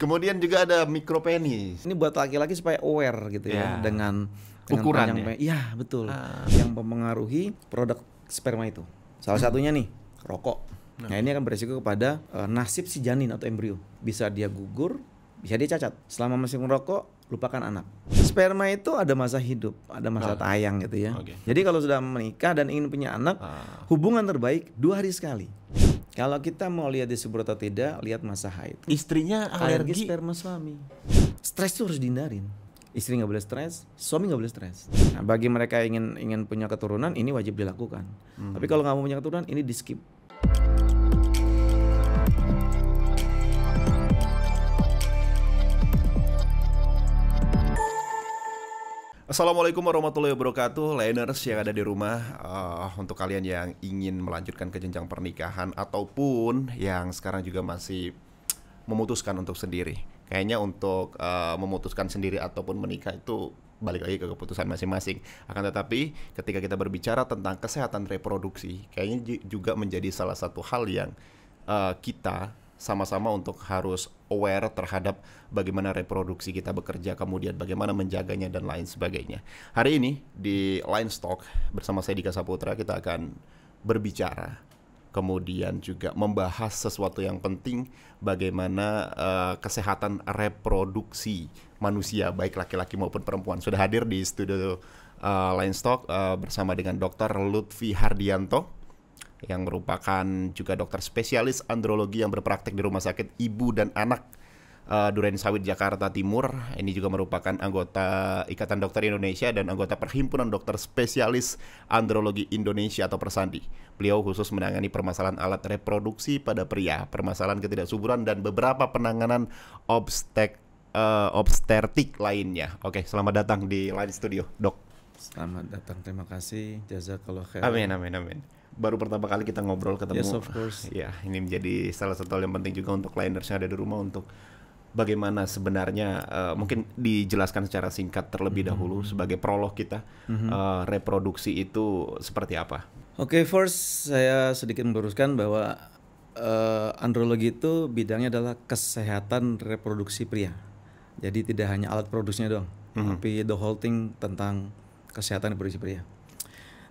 Kemudian juga ada mikropenis. Ini buat laki-laki supaya aware gitu ya, ya dengan, dengan ya. Iya betul. Ah. Yang mempengaruhi produk sperma itu. Salah hmm. satunya nih rokok. Nah, nah ini akan beresiko kepada uh, nasib si janin atau embrio. Bisa dia gugur, bisa dia cacat. Selama masih merokok, lupakan anak. Sperma itu ada masa hidup, ada masa ah. tayang gitu ya. Okay. Jadi kalau sudah menikah dan ingin punya anak, ah. hubungan terbaik dua hari sekali. Kalau kita mau lihat disubur atau tidak, lihat masa haid. Istrinya alergi, alergi sperma suami. Stres itu harus dihindarin. Istri nggak boleh stres, suami nggak boleh stres. Nah, bagi mereka yang ingin ingin punya keturunan, ini wajib dilakukan. Hmm. Tapi kalau nggak mau punya keturunan, ini di skip. Assalamualaikum warahmatullahi wabarakatuh, Laners yang ada di rumah. Uh, untuk kalian yang ingin melanjutkan ke jenjang pernikahan ataupun yang sekarang juga masih memutuskan untuk sendiri, kayaknya untuk uh, memutuskan sendiri ataupun menikah itu balik lagi ke keputusan masing-masing. Akan tetapi, ketika kita berbicara tentang kesehatan reproduksi, kayaknya juga menjadi salah satu hal yang uh, kita sama-sama untuk harus aware terhadap bagaimana reproduksi kita bekerja, kemudian bagaimana menjaganya dan lain sebagainya. Hari ini di Line Stock bersama saya Dika Saputra kita akan berbicara kemudian juga membahas sesuatu yang penting bagaimana uh, kesehatan reproduksi manusia baik laki-laki maupun perempuan sudah hadir di studio uh, eh, Line Stock uh, bersama dengan Dr. Lutfi Hardianto yang merupakan juga dokter spesialis andrologi yang berpraktek di Rumah Sakit Ibu dan Anak uh, eh, Duren Sawit Jakarta Timur. Ini juga merupakan anggota Ikatan Dokter Indonesia dan anggota Perhimpunan Dokter Spesialis Andrologi Indonesia atau Persandi. Beliau khusus menangani permasalahan alat reproduksi pada pria, permasalahan ketidaksuburan dan beberapa penanganan obstek uh, eh, obstetrik lainnya. Oke, selamat datang di Line Studio, Dok. Selamat datang, terima kasih. Jazakallah khair. Amin, amin, amin baru pertama kali kita ngobrol ketemu. Yes, of course. Ya, ini menjadi salah satu hal yang penting juga untuk liners yang ada di rumah untuk bagaimana sebenarnya uh, mungkin dijelaskan secara singkat terlebih mm -hmm. dahulu sebagai prolog kita mm -hmm. uh, reproduksi itu seperti apa? Oke, okay, first saya sedikit meluruskan bahwa uh, andrologi itu bidangnya adalah kesehatan reproduksi pria. Jadi tidak hanya alat produksinya doang, mm -hmm. tapi the whole thing tentang kesehatan reproduksi pria.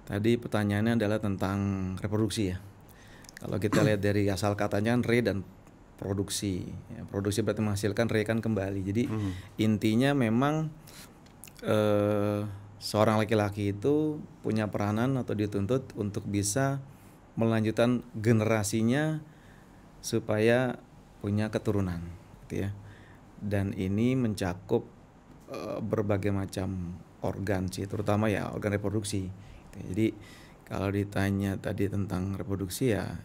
Tadi pertanyaannya adalah tentang reproduksi ya. Kalau kita lihat dari asal katanya kan re dan produksi. Ya, produksi berarti menghasilkan, re kan kembali. Jadi hmm. intinya memang eh, seorang laki-laki itu punya peranan atau dituntut untuk bisa melanjutkan generasinya supaya punya keturunan, gitu ya. Dan ini mencakup eh, berbagai macam organ sih, terutama ya organ reproduksi jadi kalau ditanya tadi tentang reproduksi ya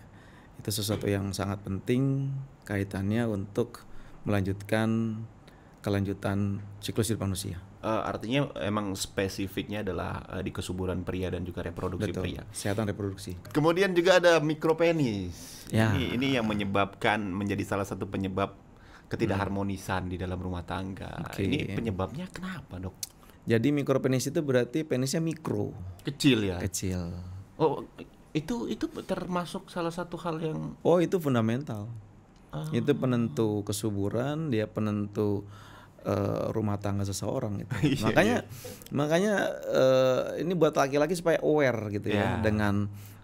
itu sesuatu yang sangat penting kaitannya untuk melanjutkan kelanjutan siklus hidup manusia. Uh, artinya emang spesifiknya adalah uh, di kesuburan pria dan juga reproduksi Betul, pria. Kesehatan reproduksi. Kemudian juga ada mikropenis. Ya. Ini, ini yang menyebabkan menjadi salah satu penyebab ketidakharmonisan hmm. di dalam rumah tangga. Okay. Ini penyebabnya kenapa dok? Jadi mikro penis itu berarti penisnya mikro. Kecil ya. Kecil. Oh, itu itu termasuk salah satu hal yang Oh, itu fundamental. Ah. Itu penentu kesuburan, dia penentu uh, rumah tangga seseorang gitu. Iya, makanya iya. makanya uh, ini buat laki-laki supaya aware gitu yeah. ya iya. dengan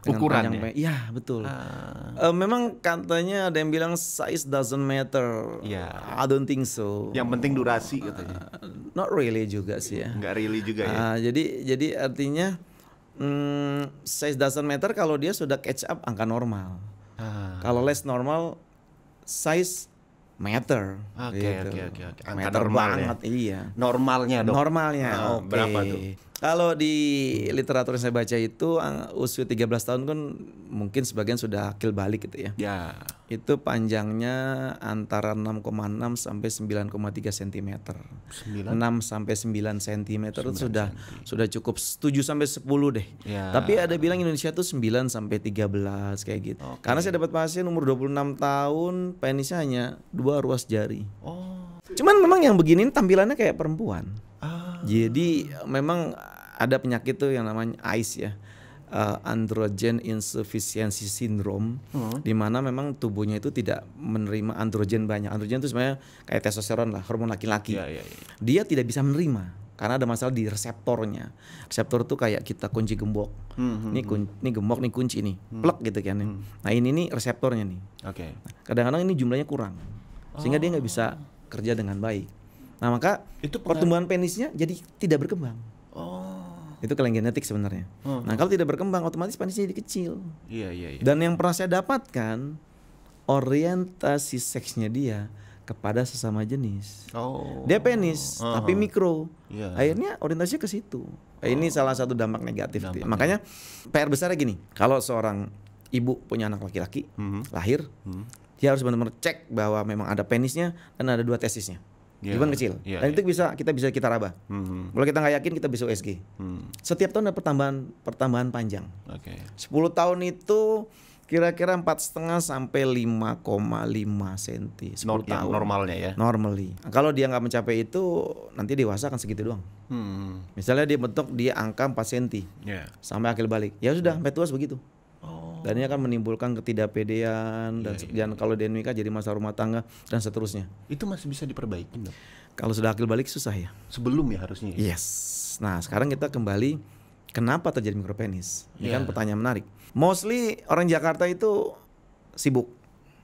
ukuran ya. Iya betul. Ah. Uh, memang katanya ada yang bilang size doesn't matter. Iya. Yeah. I don't think so. Yang penting durasi katanya. Uh, not really juga sih ya. Enggak really juga ya. Uh, jadi jadi artinya hmm, size doesn't matter kalau dia sudah catch up angka normal. Ah. Kalau less normal size meter. Oke okay, gitu. oke okay, oke okay, oke. Angka meter ya? banget ya. iya. Normalnya dong. Normalnya. Oh, ah, okay. Berapa tuh? Kalau di literatur yang saya baca itu usia 13 tahun kan mungkin sebagian sudah akil balik gitu ya. Ya. Itu panjangnya antara 6,6 sampai 9,3 cm. 9 6 sampai 9 cm itu sudah cm. sudah cukup 7 sampai 10 deh. Ya. Tapi ada bilang Indonesia tuh 9 sampai 13 kayak gitu. Okay. Karena saya dapat pasien umur 26 tahun penisnya hanya dua ruas jari. Oh. Cuman memang yang begini tampilannya kayak perempuan. Jadi memang ada penyakit tuh yang namanya AIS ya. Uh, androgen insufficiency syndrome, hmm. di mana memang tubuhnya itu tidak menerima androgen banyak. Androgen itu sebenarnya kayak testosteron lah, hormon laki-laki. Yeah, yeah, yeah. Dia tidak bisa menerima karena ada masalah di reseptornya. Reseptor itu kayak kita kunci gembok. Hmm, hmm, ini hmm. kunci, ini gembok, nih kunci ini, hmm. plek gitu kan. Ya. Hmm. Nah ini nih reseptornya nih. Oke. Okay. Kadang-kadang ini jumlahnya kurang, sehingga oh. dia nggak bisa kerja dengan baik. Nah maka itu pertumbuhan penisnya jadi tidak berkembang. Oh. Itu kelainan genetik sebenarnya. Oh, Nah kalau tidak berkembang otomatis penisnya jadi kecil. Iya iya. iya. Dan yang pernah saya dapatkan orientasi seksnya dia kepada sesama jenis. Oh. Dia penis uh -huh. tapi mikro. Yeah. Akhirnya orientasinya ke situ. Oh. Ini salah satu dampak negatif. Dampak Makanya PR besarnya gini. Kalau seorang ibu punya anak laki-laki mm -hmm. lahir, mm -hmm. dia harus benar-benar cek bahwa memang ada penisnya dan ada dua tesisnya yeah. Iya, Cuman iya. kecil. Yeah, Dan iya. itu bisa kita bisa kita raba. Mm-hmm. Kalau kita nggak yakin kita bisa USG. Mm. Setiap tahun ada pertambahan pertambahan panjang. Oke. Okay. 10 tahun itu kira-kira empat setengah sampai 5,5 senti 10 Nor ya, tahun. normalnya ya. Normally. Kalau dia nggak mencapai itu nanti dewasa akan segitu doang. Hmm. Misalnya dia bentuk dia angka 4 senti. Yeah. Sampai akhir balik. Ya sudah, hmm. sampai tua begitu dan ini akan menimbulkan ketidakpedean dan ya, kalau dia nikah jadi masalah rumah tangga dan seterusnya itu masih bisa diperbaiki dong kalau sudah akil balik susah ya sebelum ya harusnya ya? yes nah sekarang kita kembali kenapa terjadi mikropenis ini ya. kan pertanyaan menarik mostly orang Jakarta itu sibuk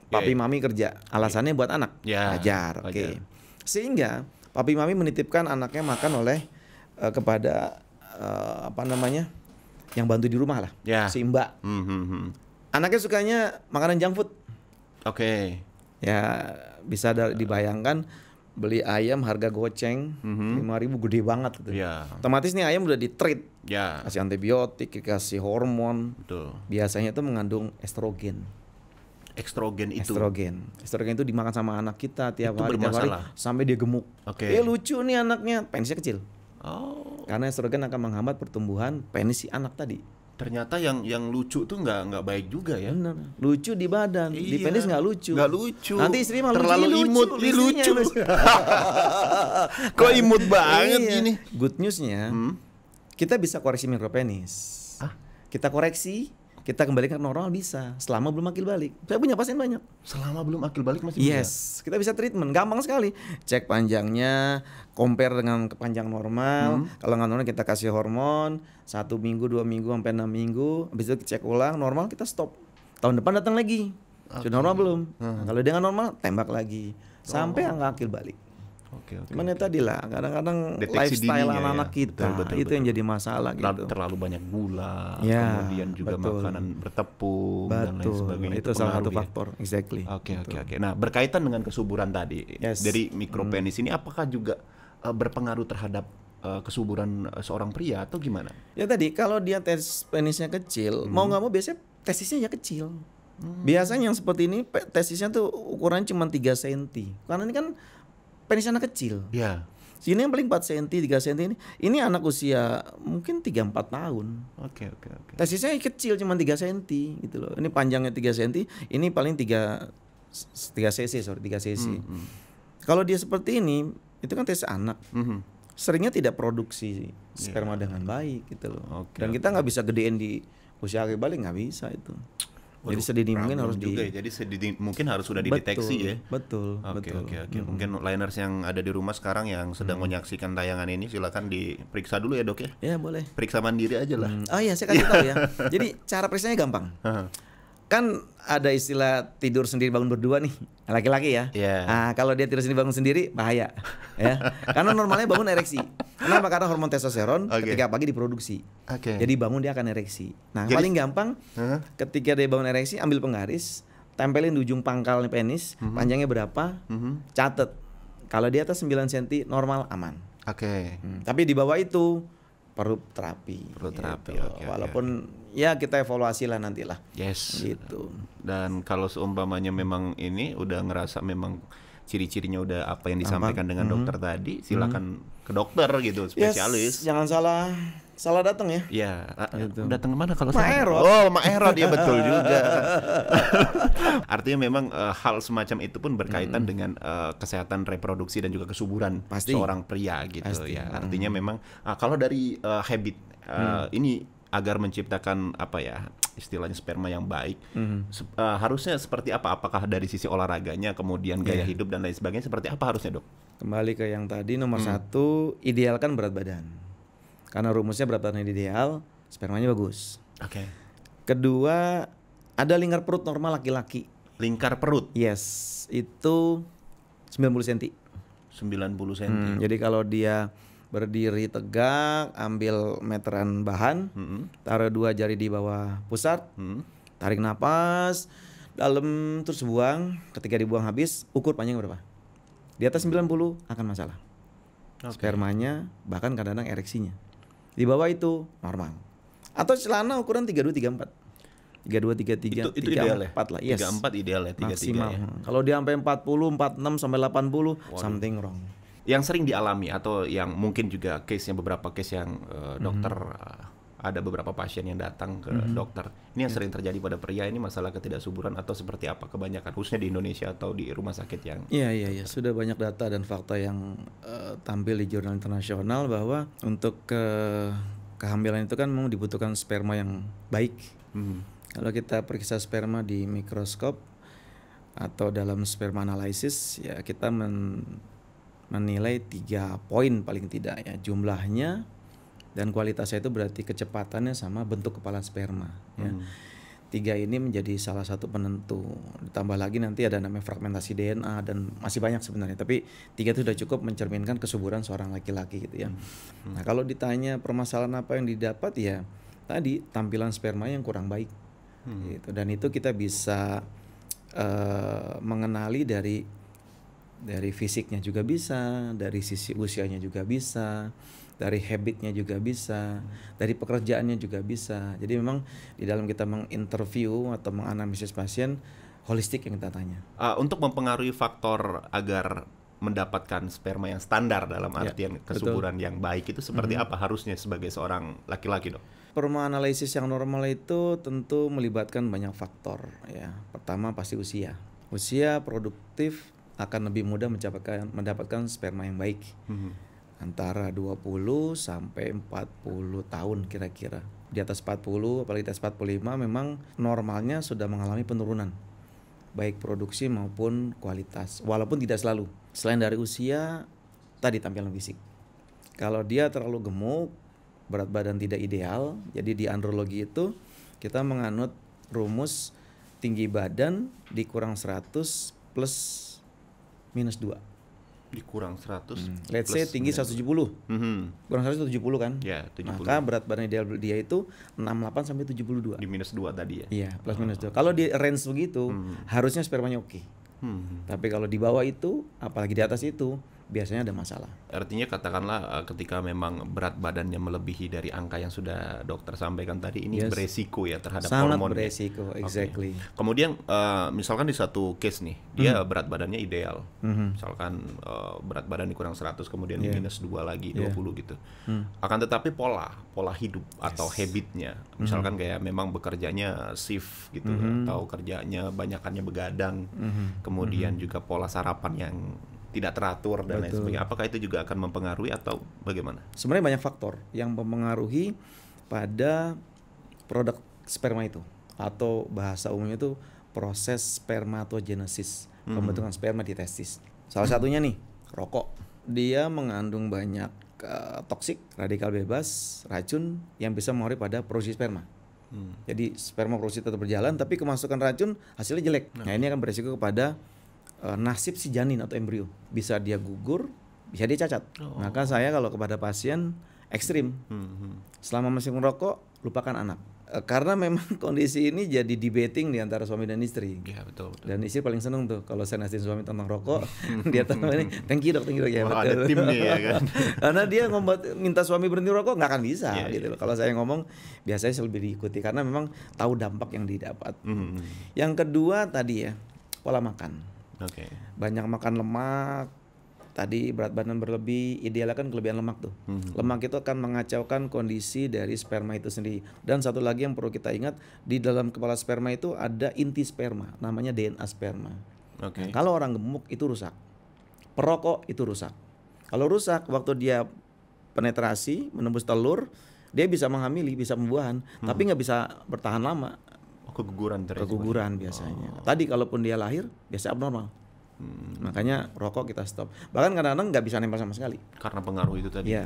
iya, papi ya. mami kerja alasannya buat anak ya, ajar oke okay. sehingga papi mami menitipkan anaknya makan oleh uh, kepada uh, apa namanya yang bantu di rumah lah yeah. si mbak mm -hmm. anaknya sukanya makanan junk food oke okay. ya bisa dibayangkan beli ayam harga goceng hmm. lima mm-hmm. ribu gede banget gitu. Yeah. Otomatis nih ayam udah di treat, yeah. kasih antibiotik, dikasih hormon. Betul. Biasanya itu mengandung estrogen. Estrogen itu. Estrogen. Estrogen itu dimakan sama anak kita tiap itu hari, tiap hari sampai dia gemuk. Oke. Okay. Eh lucu nih anaknya, pensinya kecil. Oh. Karena estrogen akan menghambat pertumbuhan penis si anak tadi. Ternyata yang yang lucu tuh nggak nggak baik juga ya. Benar. Lucu di badan, iya. di penis nggak lucu. Nggak lucu. Nanti istri malah terlalu lucu, imut, lucu. lucu. lucu. Kok imut banget iya. gini. Good newsnya, hmm? kita bisa koreksi mikropenis. Ah? Kita koreksi kita kembali ke normal bisa selama belum akil balik saya punya pasien banyak selama belum akil balik masih yes bisa. kita bisa treatment gampang sekali cek panjangnya compare dengan panjang normal hmm. kalau nggak normal kita kasih hormon satu minggu dua minggu sampai enam minggu habis itu cek ulang normal kita stop tahun depan datang lagi okay. sudah normal belum hmm. kalau dengan normal tembak lagi sampai angka oh. akil balik Oke, oke, Cuman ya tadi lah, kadang-kadang lifestyle ya. anak-anak ya. kita betul, betul, itu betul. yang jadi masalah gitu. Terlalu banyak gula, ya, kemudian juga betul. makanan bertepung betul. dan lain sebagainya. Itu, itu salah satu ya. faktor, ya? exactly. Oke, oke, gitu. oke. Nah, berkaitan dengan kesuburan tadi, yes. dari mikropenis hmm. ini apakah juga uh, berpengaruh terhadap eh, kesuburan eh, seorang pria atau gimana? Ya tadi kalau dia tes penisnya kecil, hmm. mau nggak mau biasanya tesisnya ya kecil. Hmm. Biasanya yang seperti ini tesisnya tuh ukuran cuma 3 cm. Karena ini kan penis anak kecil. Iya. Yeah. Sini yang paling 4 cm, 3 cm ini, ini anak usia mungkin 3 4 tahun. Oke, okay, oke, okay, oke. Okay. Tesisnya kecil cuma 3 cm gitu loh. Ini panjangnya 3 cm, ini paling 3 3 cc, sorry, 3 cc. Mm -hmm. Kalau dia seperti ini, itu kan tes anak. Mm -hmm. Seringnya tidak produksi iya. sperma yeah. dengan baik gitu loh. Okay, Dan kita nggak okay. bisa gedein di usia akhir balik nggak bisa itu. Waduh, jadi sedini mungkin harus juga di ya. jadi sedini mungkin harus sudah dideteksi betul, ya betul oke okay, betul. oke okay, oke okay. hmm. mungkin liners yang ada di rumah sekarang yang sedang hmm. menyaksikan tayangan ini silakan diperiksa dulu ya dok ya ya boleh periksa mandiri aja lah hmm. oh iya saya kasih tahu ya jadi cara periksanya gampang kan ada istilah tidur sendiri bangun berdua nih laki-laki ya. Yeah. Nah, kalau dia tidur sendiri bangun sendiri bahaya ya. Karena normalnya bangun ereksi. Kenapa? Karena hormon testosteron okay. ketika pagi diproduksi. Okay. Jadi bangun dia akan ereksi. Nah, Jadi, paling gampang huh? ketika dia bangun ereksi ambil penggaris, tempelin di ujung pangkal penis, uh-huh. panjangnya berapa? Uh-huh. Catet. Kalau di atas 9 cm normal aman. Oke. Okay. Hmm, tapi di bawah itu perlu terapi. Perlu gitu. terapi. Gitu. Okay, Walaupun okay. ya kita evaluasi lah nantilah. Yes. Gitu. Dan kalau seumpamanya memang ini udah ngerasa memang ciri-cirinya udah apa yang disampaikan apa? dengan mm -hmm. dokter tadi, silakan mm -hmm. ke dokter gitu, spesialis. Yes, jangan salah Salah datang ya? Iya, gitu. Ya, datang kemana kalau Ma Oh, Ma dia ya betul juga. Artinya memang uh, hal semacam itu pun berkaitan hmm. dengan uh, kesehatan reproduksi dan juga kesuburan Pasti. seorang pria gitu Pasti. ya. Artinya hmm. memang uh, kalau dari uh, habit uh, hmm. ini agar menciptakan apa ya istilahnya sperma yang baik mm. Mm-hmm. se uh, harusnya seperti apa apakah dari sisi olahraganya kemudian gaya yeah. hidup dan lain sebagainya seperti apa harusnya dok kembali ke yang tadi nomor mm. satu idealkan berat badan karena rumusnya berat badan ideal, spermanya bagus. Oke. Okay. Kedua, ada lingkar perut normal laki-laki. Lingkar perut? Yes, itu 90 cm. 90 cm. Hmm, jadi kalau dia berdiri tegak, ambil meteran bahan, hmm. taruh dua jari di bawah pusat, hmm. tarik nafas dalam terus buang, ketika dibuang habis, ukur panjang berapa? Di atas 90 akan masalah. Okay. Spermanya, bahkan kadang-kadang ereksinya. Di bawah itu normal. Atau celana ukuran tiga dua tiga empat, tiga dua tiga tiga tiga ya? empat lah tiga empat ideal ya tiga tiga ya. kalau dia sampai empat puluh empat enam sampai delapan puluh something wrong yang sering dialami atau yang mungkin juga case yang beberapa case yang uh, dokter mm -hmm ada beberapa pasien yang datang ke mm-hmm. dokter. Ini yang yeah. sering terjadi pada pria ini masalah ketidaksuburan atau seperti apa kebanyakan khususnya di Indonesia atau di rumah sakit yang Iya iya iya sudah banyak data dan fakta yang uh, tampil di jurnal internasional bahwa untuk kehamilan itu kan memang dibutuhkan sperma yang baik. Mm. Kalau kita periksa sperma di mikroskop atau dalam sperma analisis ya kita men menilai tiga poin paling tidak ya jumlahnya dan kualitasnya itu berarti kecepatannya sama bentuk kepala sperma ya. Hmm. Tiga ini menjadi salah satu penentu. Ditambah lagi nanti ada namanya fragmentasi DNA dan masih banyak sebenarnya. Tapi tiga itu sudah cukup mencerminkan kesuburan seorang laki-laki gitu ya. Hmm. hmm. Nah kalau ditanya permasalahan apa yang didapat ya tadi tampilan sperma yang kurang baik. Hmm. Gitu. Dan itu kita bisa uh, mengenali dari dari fisiknya juga bisa, dari sisi usianya juga bisa dari habitnya juga bisa, dari pekerjaannya juga bisa. Jadi memang di dalam kita menginterview atau menganalisis pasien holistik yang kita tanya. Uh, untuk mempengaruhi faktor agar mendapatkan sperma yang standar dalam ya, artian ya, kesuburan betul. yang baik itu seperti -hmm. apa harusnya sebagai seorang laki-laki dok? Sperma analisis yang normal itu tentu melibatkan banyak faktor ya. Pertama pasti usia. Usia produktif akan lebih mudah mendapatkan mendapatkan sperma yang baik. -hmm antara 20 sampai 40 tahun kira-kira. Di atas 40, apalagi di atas 45 memang normalnya sudah mengalami penurunan baik produksi maupun kualitas. Walaupun tidak selalu. Selain dari usia, tadi tampilan fisik. Kalau dia terlalu gemuk, berat badan tidak ideal, jadi di andrologi itu kita menganut rumus tinggi badan dikurang 100 plus minus 2 dikurang 100 hmm. let's say tinggi 170 hmm. kurang 170 kan ya, 70. maka berat badan ideal dia itu 68 sampai 72 di minus 2 tadi ya iya plus oh. minus 2 kalau di range begitu hmm. harusnya spermanya oke okay. hmm. tapi kalau di bawah itu apalagi di atas itu biasanya ada masalah. Artinya katakanlah eh, ketika memang berat badannya melebihi dari angka yang sudah dokter sampaikan tadi ini yes. beresiko ya terhadap Sangat hormon. Sangat beresiko, exactly. Okay. Kemudian uh, misalkan di satu case nih, dia hmm. berat badannya ideal. -hmm. Misalkan uh, berat badan kurang 100 kemudian yeah. minus 2 lagi yeah. 20 gitu. Mm. Akan tetapi pola, pola hidup yes. atau habitnya. Misalkan hmm. kayak memang bekerjanya shift gitu -hmm. atau kerjanya banyakannya begadang. -hmm. Kemudian -hmm. juga pola sarapan yang tidak teratur dan Betul. lain sebagainya. Apakah itu juga akan mempengaruhi atau bagaimana? Sebenarnya banyak faktor yang mempengaruhi pada produk sperma itu atau bahasa umumnya itu proses spermatogenesis, hmm. pembentukan sperma di testis. Salah satunya nih, rokok. Dia mengandung banyak uh, toksik, radikal bebas, racun yang bisa mengaruhi pada produksi sperma. Hmm. Jadi sperma produksi tetap berjalan tapi kemasukan racun hasilnya jelek. Nah, nah ini akan beresiko kepada uh, nasib si janin atau embrio bisa dia gugur bisa dia cacat oh. maka saya kalau kepada pasien ekstrim hmm. hmm. selama masih merokok lupakan anak uh, karena memang kondisi ini jadi debating di antara suami dan istri. Ya, betul, betul. Dan istri paling seneng tuh kalau saya nasihin suami tentang rokok, dia tentang ini, thank you dok, thank you dok ya. Oh, ada timnya ya kan. karena dia ngomong minta suami berhenti rokok nggak akan bisa ya, gitu loh. Kalau saya ngomong biasanya saya lebih diikuti karena memang tahu dampak yang didapat. -hmm. hmm. Yang kedua tadi ya pola makan Okay. Banyak makan lemak, tadi berat badan berlebih, idealnya kan kelebihan lemak tuh. hmm Lemak itu akan mengacaukan kondisi dari sperma itu sendiri. Dan satu lagi yang perlu kita ingat, di dalam kepala sperma itu ada inti sperma, namanya DNA sperma. Okay. Nah, kalau orang gemuk itu rusak. Perokok itu rusak. Kalau rusak waktu dia penetrasi menembus telur, dia bisa menghamili, bisa pembuahan, hmm. tapi nggak bisa bertahan lama keguguran terjadi. Keguguran biasanya. Oh. Tadi kalaupun dia lahir biasanya abnormal. Hmm. Makanya rokok kita stop. Bahkan kadang-kadang nggak bisa nempel sama sekali. Karena pengaruh itu tadi. Iya.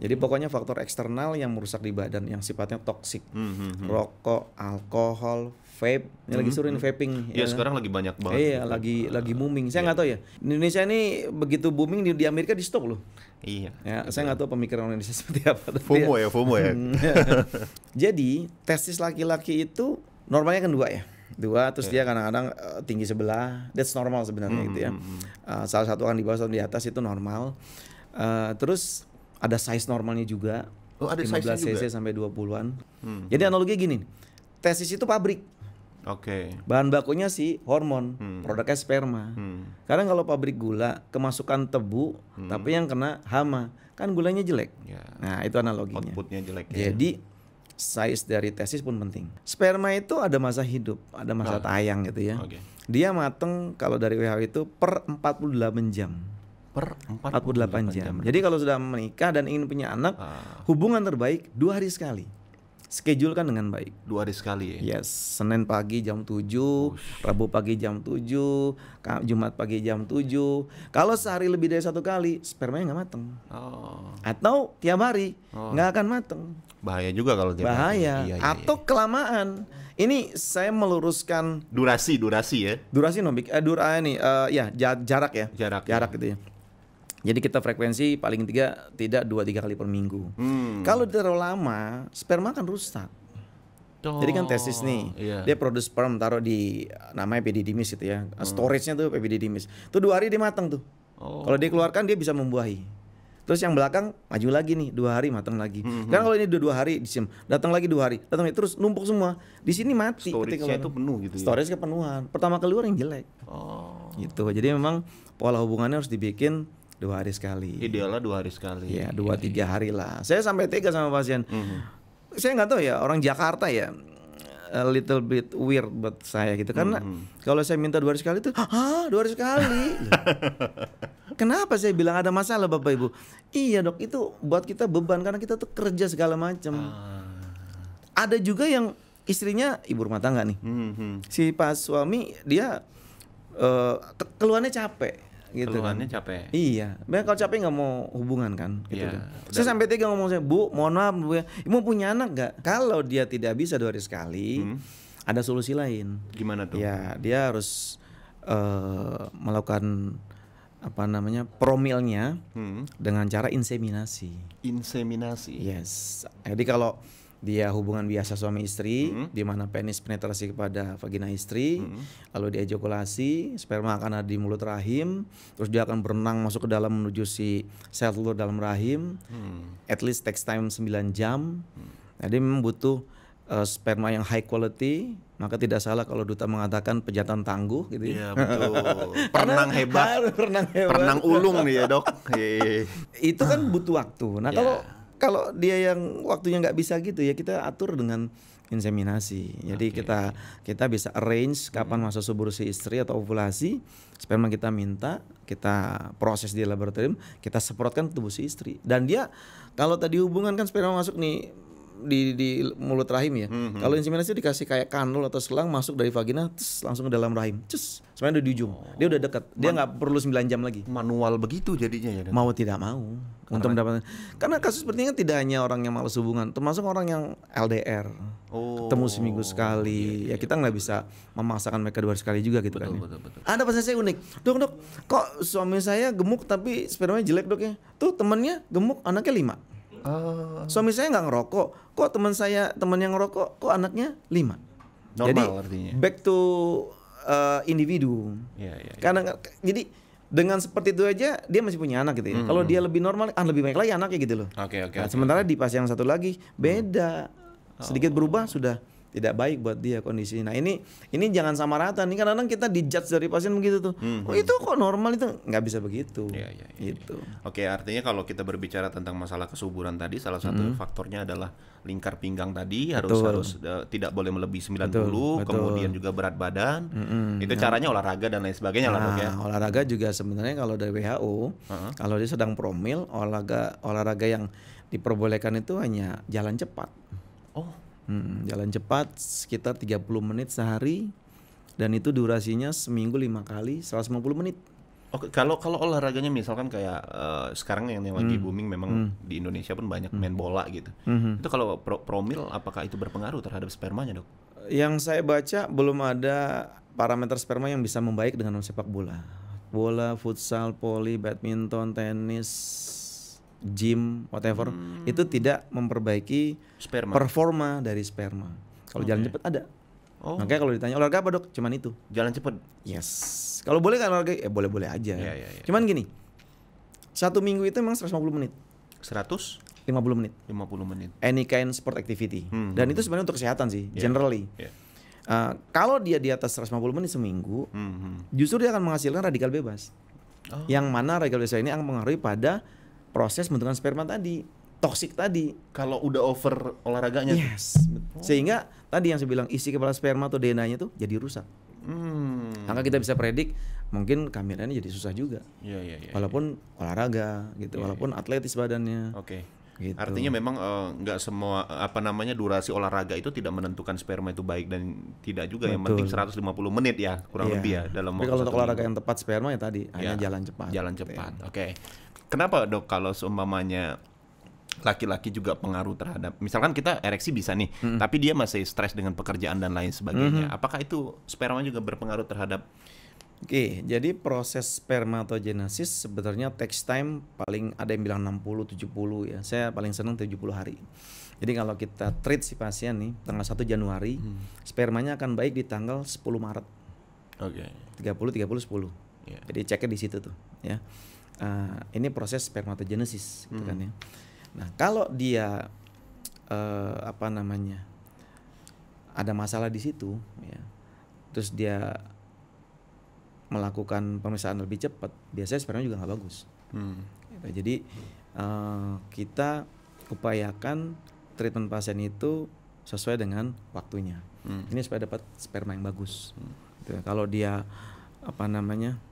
Jadi pokoknya faktor eksternal yang merusak di badan yang sifatnya toksik. Hmm, hmm, -hmm. Rokok, alkohol, vape. Ini -hmm. lagi suruh hmm. vaping. Ya, ya sekarang lagi banyak banget. Iya, e, lagi uh, lagi booming. Saya iya. nggak iya. tahu ya. Indonesia ini begitu booming di, di Amerika di stop loh. Iya. Ya, saya nggak tahu pemikiran Indonesia seperti apa. FOMO ya, FOMO ya. Hmm. Jadi, tesis laki-laki itu normalnya kan dua ya dua terus yeah. dia kadang-kadang uh, tinggi sebelah that's normal sebenarnya mm -hmm. gitu ya uh, salah satu akan di bawah satu di atas itu normal uh, terus ada size normalnya juga oh, ada 15 size cc juga? sampai 20-an hmm. jadi hmm. analogi gini tesis itu pabrik Oke. Okay. Bahan bakunya si hormon, hmm. produknya sperma. Hmm. Karena kalau pabrik gula kemasukan tebu, hmm. tapi yang kena hama, kan gulanya jelek. Yeah. Nah itu analoginya. Outputnya jelek. Ya. Jadi size dari tesis pun penting. Sperma itu ada masa hidup, ada masa oh. tayang gitu ya. Okay. Dia mateng kalau dari WHO itu per 48 jam. Per 48, 48 jam. jam. Jadi kalau sudah menikah dan ingin punya anak, ah. hubungan terbaik dua hari sekali schedule kan dengan baik. Dua hari sekali ya. Yes, Senin pagi jam 7, Rabu pagi jam 7, Jumat pagi jam 7. Kalau sehari lebih dari satu kali, spermanya nggak mateng. Oh. Atau tiap hari oh. nggak oh. akan mateng. Bahaya juga kalau tiap Bahaya. Hari. Iya, iya, Atau iya. kelamaan. Ini saya meluruskan durasi, durasi ya. Durasi nombik uh, eh, dura ah, ini uh, ya jarak ya. Jarak. Jarak ya. gitu ya jadi kita frekuensi paling tiga tidak dua tiga kali per minggu. Hmm. Kalau terlalu lama sperma kan rusak. Oh, Jadi kan tesis oh, nih, yeah. dia produce sperm taruh di namanya epididymis gitu ya. Hmm. Storage-nya tuh epididymis. Tuh dua hari dia matang tuh. Oh. Kalau dia keluarkan dia bisa membuahi. Terus yang belakang maju lagi nih dua hari matang lagi. Mm -hmm. hmm. Karena kalau ini dua dua hari disim, datang lagi dua hari, datang lagi terus numpuk semua. Di sini mati. Storage-nya itu penuh gitu. Ya? Storage ya? kepenuhan. Pertama keluar yang jelek. Oh. Gitu. Jadi memang pola hubungannya harus dibikin dua hari sekali idealnya dua hari sekali ya dua iya, tiga iya. hari lah saya sampai tega sama pasien mm -hmm. saya nggak tahu ya orang Jakarta ya a little bit weird buat saya gitu karena mm-hmm. kalau saya minta dua hari sekali tuh ah dua hari sekali kenapa saya bilang ada masalah bapak ibu iya dok itu buat kita beban karena kita tuh kerja segala macam ah. ada juga yang istrinya ibu rumah tangga nih mm-hmm. si pas suami dia uh, eh, keluarnya capek gitu kan. capek. Iya. Banyak kalau capek nggak mau hubungan kan gitu yeah, kan. Saya sampai tiga ngomong saya, "Bu, mohon maaf Bu ya. Ibu punya anak nggak? Kalau dia tidak bisa dua hari sekali, hmm. ada solusi lain." Gimana tuh? Ya, dia harus uh, melakukan apa namanya promilnya hmm. dengan cara inseminasi. Inseminasi. Yes. Jadi kalau dia hubungan biasa suami istri mm -hmm. di mana penis penetrasi kepada vagina istri mm -hmm. lalu dia ejakulasi sperma akan ada di mulut rahim terus dia akan berenang masuk ke dalam menuju si sel telur dalam rahim mm. at least takes time 9 jam mm. nah, memang butuh uh, sperma yang high quality maka tidak salah kalau duta mengatakan pejantan tangguh gitu ya. Iya betul. Perenang hebat. Perenang hebat. Perenang ulung nih ya, Dok. Iya, iya, iya. Itu kan butuh waktu. Nah, yeah. kalau kalau dia yang waktunya nggak bisa gitu ya kita atur dengan inseminasi. Jadi okay. kita kita bisa arrange kapan hmm. masa subur si istri atau ovulasi, sperma kita minta, kita proses di laboratorium, kita semprotkan tubuh si istri. Dan dia kalau tadi hubungan kan sperma masuk nih di, di mulut rahim ya. Mm -hmm. Kalau inseminasi dikasih kayak kanul atau selang masuk dari vagina tss, langsung ke dalam rahim. Cus, sebenarnya udah di ujung. Oh. Dia udah dekat. Dia nggak perlu 9 jam lagi. Manual begitu jadinya ya. Mau tidak mau Karena untuk mendapatkan. Karena kasus seperti ini kan tidak hanya orang yang malas hubungan, termasuk orang yang LDR. Oh. Ketemu seminggu sekali. Iya, iya. Ya iya. kita nggak bisa memaksakan mereka dua sekali juga gitu kan betul, kan. Betul, betul. Ada pasien saya unik. Dok, dok, kok suami saya gemuk tapi spermanya jelek, Dok ya? Tuh temannya gemuk, anaknya lima Oh. Suami saya nggak ngerokok, kok teman saya teman yang ngerokok, kok anaknya lima. Normal jadi, artinya. Back to uh, eh, individu. Yeah, yeah, yeah. Karena jadi dengan seperti itu aja dia masih punya anak gitu ya. Mm. Kalau dia lebih normal, ah lebih baik lagi anaknya gitu loh. Oke okay, oke. Okay, nah, okay, sementara okay. di pas yang satu lagi hmm. beda, sedikit berubah sudah tidak baik buat dia kondisi. Nah ini ini jangan sama rata nih kadang-kadang kita dijudge dari pasien begitu tuh. Hmm. Oh hmm. itu kok normal itu nggak bisa begitu. Ya, ya, ya, gitu. Oke artinya kalau kita berbicara tentang masalah kesuburan tadi salah satu hmm. faktornya adalah lingkar pinggang tadi harus Betul. harus uh, tidak boleh melebihi 90 Betul. kemudian juga berat badan. Hmm. Itu caranya olahraga dan lain sebagainya nah, lah ya. Olahraga juga sebenarnya kalau dari WHO uh -huh. kalau dia sedang promil olahraga olahraga yang diperbolehkan itu hanya jalan cepat. Oh Hmm, jalan cepat sekitar 30 menit sehari dan itu durasinya seminggu lima kali 150 menit. Oke, kalau kalau olahraganya misalkan kayak uh, sekarang yang, yang lagi hmm. booming memang hmm. di Indonesia pun banyak hmm. main bola gitu. Hmm. Itu kalau pro promil apakah itu berpengaruh terhadap spermanya, Dok? Yang saya baca belum ada parameter sperma yang bisa membaik dengan sepak bola. Bola, futsal, voli, badminton, tenis, gym, whatever, hmm. itu tidak memperbaiki sperma. performa dari sperma. Kalau okay. jalan cepat ada. Oh. Makanya kalau ditanya olahraga apa dok? Cuman itu. Jalan cepat. Yes. Kalau boleh kan olahraga? Ya boleh boleh aja. Yeah, yeah, yeah. Cuman gini, satu minggu itu memang 150 menit. 100? 50 menit. 50 menit. Any kind sport activity. Hmm. Dan hmm, itu hmm. sebenarnya untuk kesehatan sih, yeah. generally. Yeah. Iya. Uh, kalau dia di atas 150 menit seminggu, hmm, hmm. justru dia akan menghasilkan radikal bebas. Oh. Yang mana radikal bebas ini akan mengaruhi pada proses bentukan sperma tadi toksik tadi kalau udah over olahraganya yes sehingga tadi yang saya bilang isi kepala sperma atau DNA-nya tuh jadi rusak hmm. maka kita bisa predik mungkin ini jadi susah juga ya, ya, ya, walaupun ya. olahraga gitu ya, walaupun ya. atletis badannya oke okay. Gitu. Artinya memang eh, nggak uh, semua apa namanya durasi olahraga itu tidak menentukan sperma itu baik dan tidak juga Betul. yang penting 150 menit ya kurang yeah. lebih ya dalam Tapi kalau untuk olahraga yang tepat sperma ya tadi yeah. hanya iya, jalan cepat. Jalan cepat. Oke. Okay kenapa dok kalau seumpamanya laki-laki juga pengaruh terhadap misalkan kita ereksi bisa nih mm -hmm. tapi dia masih stres dengan pekerjaan dan lain sebagainya mm -hmm. apakah itu sperma juga berpengaruh terhadap Oke, jadi proses spermatogenesis sebenarnya takes time paling ada yang bilang 60 70 ya. Saya paling senang 70 hari. Jadi kalau kita treat si pasien nih tanggal 1 Januari, hmm. spermanya akan baik di tanggal 10 Maret. Oke. Okay. 30 30 10. Yeah. Jadi ceknya di situ tuh, ya uh, ini proses spermatogenesis gitu kan hmm. ya nah kalau dia uh, apa namanya ada masalah di situ ya terus dia melakukan pemeriksaan lebih cepat biasanya sperma juga nggak bagus hmm. Gitu. jadi uh, kita upayakan treatment pasien itu sesuai dengan waktunya hmm. ini supaya dapat sperma yang bagus hmm. gitu. Ya. kalau dia apa namanya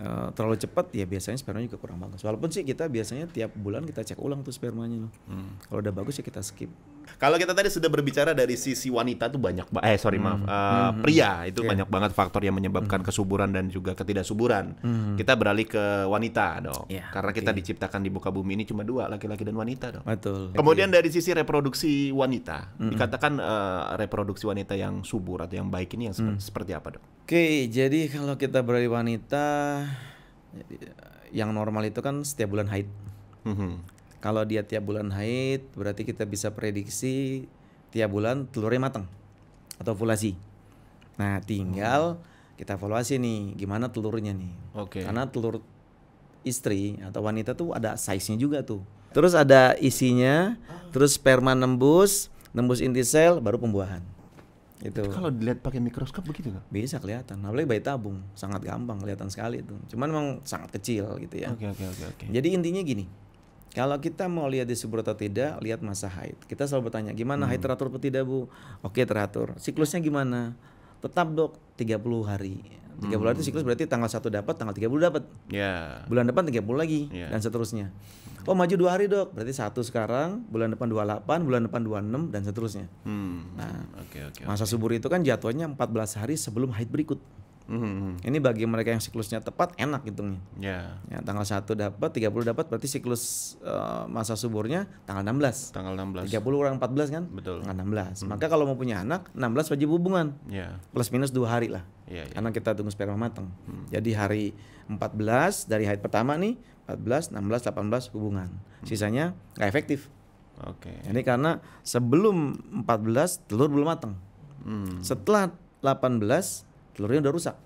Uh, terlalu cepat ya biasanya sperma juga kurang bagus. Walaupun sih kita biasanya tiap bulan kita cek ulang tuh spermanya loh. Hmm. Kalau udah bagus ya kita skip kalau kita tadi sudah berbicara dari sisi wanita tuh banyak eh sorry maaf mm -hmm. uh, pria itu yeah. banyak banget faktor yang menyebabkan mm -hmm. kesuburan dan juga ketidaksuburan. Mm -hmm. Kita beralih ke wanita dong. Yeah, Karena kita okay. diciptakan di muka bumi ini cuma dua laki-laki dan wanita dong. Betul. Kemudian yeah. dari sisi reproduksi wanita mm -hmm. dikatakan uh, reproduksi wanita yang subur atau yang baik ini yang mm -hmm. seperti apa dong? Oke okay, jadi kalau kita beralih wanita eh, yang normal itu kan setiap bulan haid. Mm -hmm kalau dia tiap bulan haid, berarti kita bisa prediksi tiap bulan telurnya matang atau ovulasi. Nah, tinggal oh. kita evaluasi nih gimana telurnya nih. Oke. Okay. Karena telur istri atau wanita tuh ada size-nya juga tuh. Terus ada isinya, ah. terus sperma nembus, nembus inti sel baru pembuahan. Itu. Kalau dilihat pakai mikroskop begitu nggak? Bisa kelihatan. Apalagi bayi tabung, sangat gampang kelihatan sekali itu. Cuman memang sangat kecil gitu ya. Oke okay, oke okay, oke okay, oke. Jadi intinya gini, kalau kita mau lihat di disubur atau tidak, lihat masa haid. Kita selalu bertanya, gimana haid hmm. teratur atau tidak, Bu? Oke, teratur. Siklusnya gimana? Tetap, Dok, 30 hari. 30 hari itu hmm. siklus berarti tanggal 1 dapat, tanggal 30 dapat. Yeah. Bulan depan 30 lagi yeah. dan seterusnya. Oh, maju dua hari, Dok. Berarti satu sekarang, bulan depan 28, bulan depan 26 dan seterusnya. Hmm. Nah, okay, okay, masa subur itu kan jatuhnya 14 hari sebelum haid berikut. Mm-hmm. Ini bagi mereka yang siklusnya tepat enak hitungnya. Yeah. Ya, tanggal 1 dapat, 30 dapat berarti siklus uh, masa suburnya tanggal 16. Tanggal 16. 30 kurang 14 kan? Betul. Tanggal 16. Mm-hmm. Maka kalau mau punya anak, 16 wajib hubungan. Yeah. Plus minus 2 hari lah. Yeah, yeah. Karena kita tunggu sperma matang. Hmm. Jadi hari 14 dari haid pertama nih 14, 16, 18 hubungan. Hmm. Sisanya nggak efektif. Oke. Okay. Ini karena sebelum 14 telur belum matang. Hmm. Setelah 18 telurnya udah rusak.